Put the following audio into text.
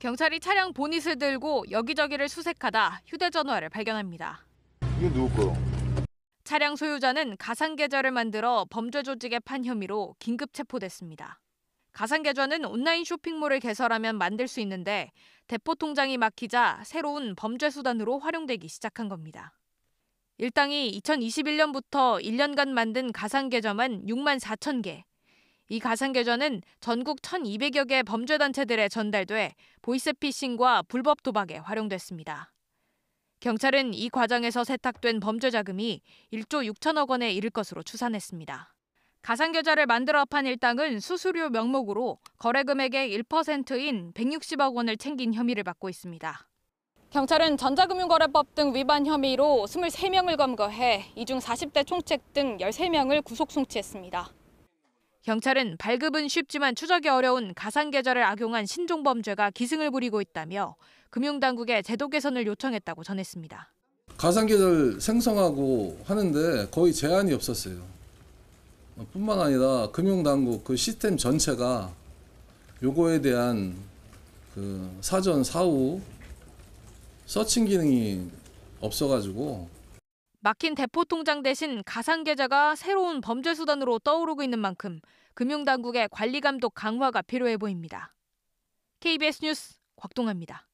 경찰이 차량 보닛을 들고 여기저기를 수색하다 휴대전화를 발견합니다. 이게 누구 거요? 차량 소유자는 가상계좌를 만들어 범죄 조직에 판 혐의로 긴급 체포됐습니다. 가상계좌는 온라인 쇼핑몰을 개설하면 만들 수 있는데 대포 통장이 막히자 새로운 범죄 수단으로 활용되기 시작한 겁니다. 일당이 2021년부터 1년간 만든 가상계좌만 6만 4천 개, 이 가상 계좌는 전국 1,200여 개 범죄 단체들에 전달돼 보이스피싱과 불법 도박에 활용됐습니다. 경찰은 이 과정에서 세탁된 범죄 자금이 1조 6천억 원에 이를 것으로 추산했습니다. 가상 계좌를 만들어 판 일당은 수수료 명목으로 거래 금액의 1%인 160억 원을 챙긴 혐의를 받고 있습니다. 경찰은 전자금융거래법 등 위반 혐의로 23명을 검거해 이 중 40대 총책 등 13명을 구속 송치했습니다. 경찰은 발급은 쉽지만 추적이 어려운 가상 계좌를 악용한 신종 범죄가 기승을 부리고 있다며 금융당국에 제도 개선을 요청했다고 전했습니다. 가상 계좌를 생성하고 하는데 거의 제한이 없었어요. 뿐만 아니라 금융당국 그 시스템 전체가 요거에 대한 그 사전 사후 서칭 기능이 없어가지고 막힌 대포 통장 대신 가상 계좌가 새로운 범죄 수단으로 떠오르고 있는 만큼 금융당국의 관리 감독 강화가 필요해 보입니다. KBS 뉴스 곽동아입니다.